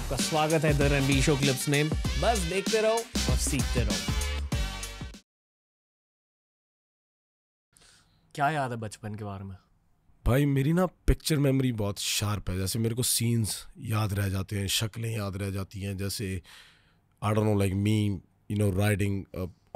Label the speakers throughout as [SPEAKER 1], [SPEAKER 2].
[SPEAKER 1] आपका स्वागत है द रणबीर शो क्लिप्स में बस देखते रहो और सीखते रहो क्या याद है बचपन के बारे में
[SPEAKER 2] भाई मेरी ना पिक्चर मेमोरी बहुत शार्प है जैसे मेरे को सीन्स याद रह जाते हैं शक्लें याद रह जाती हैं जैसे I don't know like me you know riding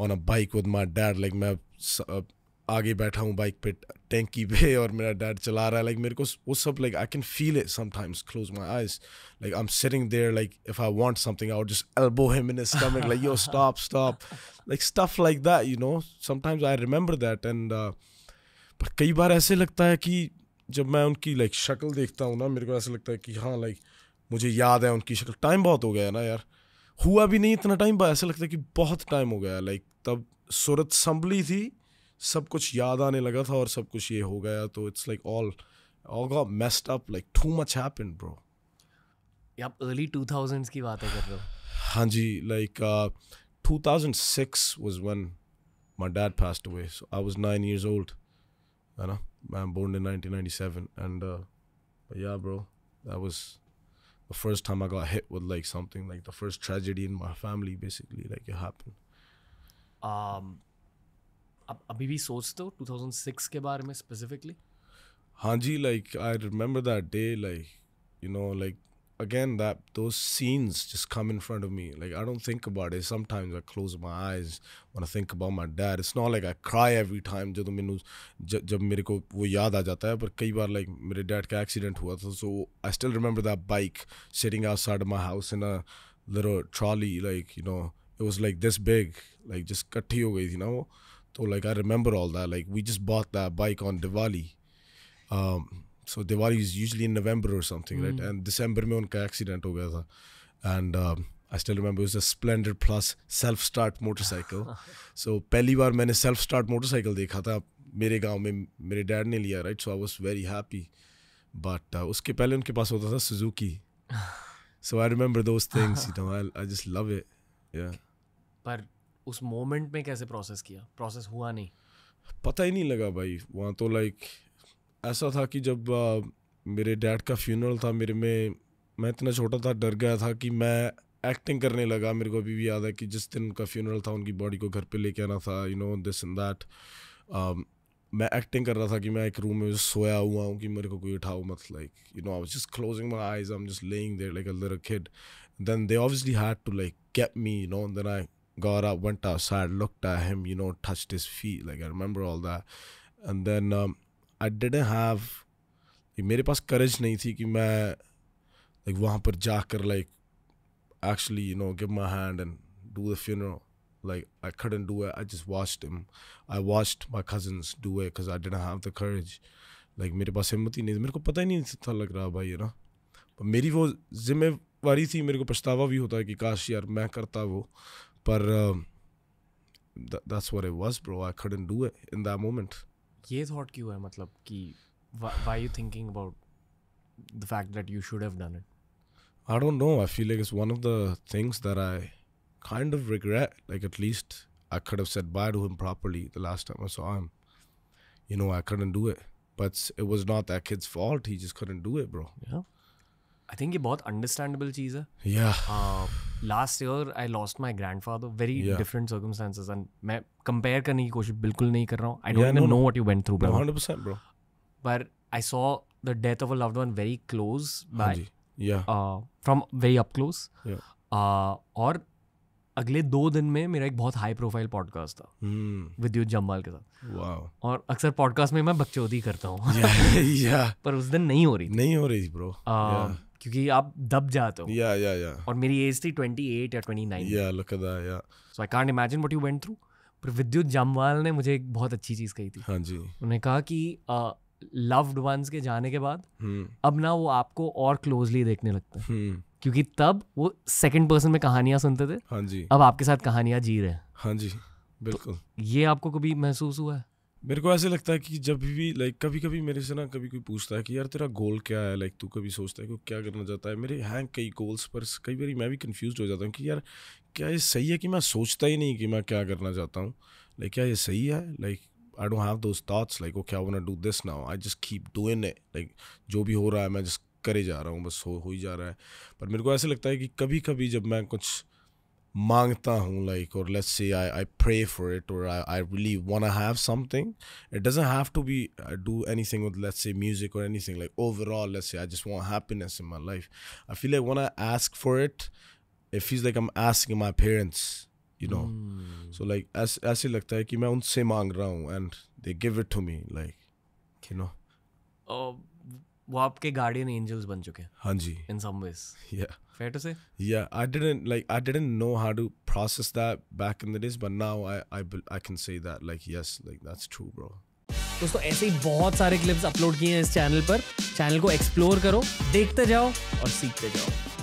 [SPEAKER 2] on a bike with my dad like मैं uh, आगे बैठा हूँ बाइक पे टैंकी पे और मेरा डैड चला रहा है लाइक मेरे को वो सब like I can feel it sometimes close my eyes like I am sitting there like if I want something out would just elbow him in stomach like yo stop stop like stuff like that you know sometimes I remember that and पर कई बार ऐसे लगता है कि जब मैं उनकी like like, शक्ल देखता हूँ ना मेरे को ऐसा लगता है कि हाँ लाइक like, मुझे याद है उनकी शक्ल टाइम बहुत हो गया है ना यार हुआ भी नहीं इतना टाइम ऐसा लगता है कि बहुत टाइम हो गया लाइक like, तब सूरत संभली थी सब कुछ याद आने लगा था और सब कुछ ये हो गया तो it's like all all got messed up like too much happen bro
[SPEAKER 1] आप अर्ली टू थाउजेंड्स की बातें कर रहे हो
[SPEAKER 2] हाँ जी like two thousand six was one my dad passed away. So I was nine years old. You know, I'm born in 1997. And uh, but yeah, bro, that was the first time I got hit with like something like the first tragedy in my family, basically. Like it happened.
[SPEAKER 1] Um, अब अभी भी सोचते हो 2006 के बारे में specifically
[SPEAKER 2] हाँ जी like I remember that day like you know like again that those scenes जिस come in front of me like I don't think about it sometimes I close my eyes I think about my dad it's not like I cry every time जो मैं जब मेरे को वो याद आ जाता है पर कई बार लाइक मेरे डैड का एक्सीडेंट हुआ था so I still remember that bike sitting outside my house in a trolley like you know it was like this big like जिस इकट्ठी हो गई थी ना वो So like I remember all that. Like we just bought that bike on Diwali. Um, so Diwali is usually in November or something, mm. right? Hmm. And December में उनका accident हो गया and um, I still remember it was a Splendor Plus self start motorcycle. so पहली बार मैंने self start motorcycle they था मेरे गांव में mere dad ne liya right? So I was very happy. But uh, उसके पहले उनके पास होता Suzuki. so I remember those things, you know. I, I just love it. Yeah.
[SPEAKER 1] But. उस moment में कैसे प्रोसेस किया प्रोसेस हुआ नहीं
[SPEAKER 2] पता ही नहीं लगा भाई वहाँ तो लाइक ऐसा था कि जब आ, मेरे डैड का फ्यूनरल था मेरे में मैं इतना छोटा था डर गया था कि मैं एक्टिंग करने लगा मेरे को अभी भी याद है कि जिस दिन उनका फ्यूनरल था उनकी बॉडी को घर पे लेके आना था you know this in that मैं एक्टिंग कर रहा था कि मैं एक रूम में सोया हुआ हूँ कि मेरे को कोई उठाओ मत like you know I just closing my eyes I am just laying there like a little kid then they obviously had to like get me you know then I got up, went outside, looked at him, you know, touched his feet. Like I remember all that. And then um, I didn't have like, मेरे पास करेज नहीं थी कि मैं like वहाँ पर जाकर like actually you know give my hand and do the funeral. Like I couldn't do it. I just watched him. I watched my cousins do it because I didn't have the courage. Like मेरे पास हिम्मत ही नहीं थी मेरे को पता ही नहीं था लग रहा भाई है ना मेरी वो जिम्मेवारी थी मेरे को पछतावा भी होता है कि काश यार मैं करता वो पर that's what it was bro I couldn't do it in that moment
[SPEAKER 1] ये थॉट क्यों है मतलब कि why you thinking about the fact that you should have done it
[SPEAKER 2] I don't know I feel like it's one of the things that I kind of regret like at least I could have said bye to him properly the last time I saw him you know I couldn't do it but it was not that kid's fault he just couldn't do it bro yeah I think ये बहुत understandable
[SPEAKER 1] चीज़ है last year I lost my grandfather very different circumstances and मैं compare करने की कोशिश बिल्कुल नहीं कर रहा हूँ I don't know what you went through पर I saw the death of a loved one very close by from very up close और अगले दो दिन में मेरा एक बहुत हाई प्रोफाइल पॉडकास्ट था hmm. विद्युत जम्बाल के साथ और अक्सर पॉडकास्ट में मैं बकचौदी करता हूँ पर उस दिन नहीं हो रही नहीं हो रही थी ब्रो क्योंकि आप दब जाते हो या या या और मेरी एज थी 28 या 29 या लुक एट दैट या so I can't imagine what you went through पर विद्युत जामवाल ने मुझे एक बहुत अच्छी चीज कही थी हां जी उन्होंने कहा कि लव्ड uh, वंस के जाने के बाद हम्म। अब ना वो आपको और क्लोजली देखने लगते हैं हम्म। क्योंकि तब वो सेकंड पर्सन में कहानियां सुनते थे हां जी अब आपके साथ कहानियां जी रहे हैं हां जी तो बिल्कुल तो ये आपको कभी महसूस हुआ है
[SPEAKER 2] मेरे को ऐसे लगता है कि जब भी लाइक कभी कभी मेरे से ना कभी कोई पूछता है कि यार तेरा गोल क्या है लाइक तू कभी सोचता है कि क्या करना चाहता है मेरे हैं कई गोल्स पर कई बार मैं भी कन्फ्यूज हो जाता हूँ कि यार क्या ये सही है कि मैं सोचता ही नहीं कि मैं क्या करना चाहता हूँ लाइक क्या ये सही है like I don't have those thoughts like okay I want do this now I just keep doing it like जो भी हो रहा है मैं जस्ट करे जा रहा हूँ बस हो हो ही जा रहा है पर मेरे को ऐसे लगता है कि कभी कभी जब मैं कुछ mangta hun like or let's say i, I pray for it or i, I really want to have something it doesn't have to be uh, do anything with let's say music or anything like overall let's say i just want happiness in my life i feel like when i ask for it it feels like i'm asking my parents you know mm. so like as ऐसे like है कि मैं उनसे मांग and they give it to me like you know
[SPEAKER 1] um वो आपके guardian angels बन चुके हैं हाँ जी इन सम वेज या फेयर टू से
[SPEAKER 2] या I didn't like I didn't know how to process that back in the days but now I I I can say that like yes like that's true bro
[SPEAKER 1] दोस्तों ऐसे ही बहुत सारे clips upload किए हैं इस channel पर channel को explore करो देखते जाओ और
[SPEAKER 2] सीखते जाओ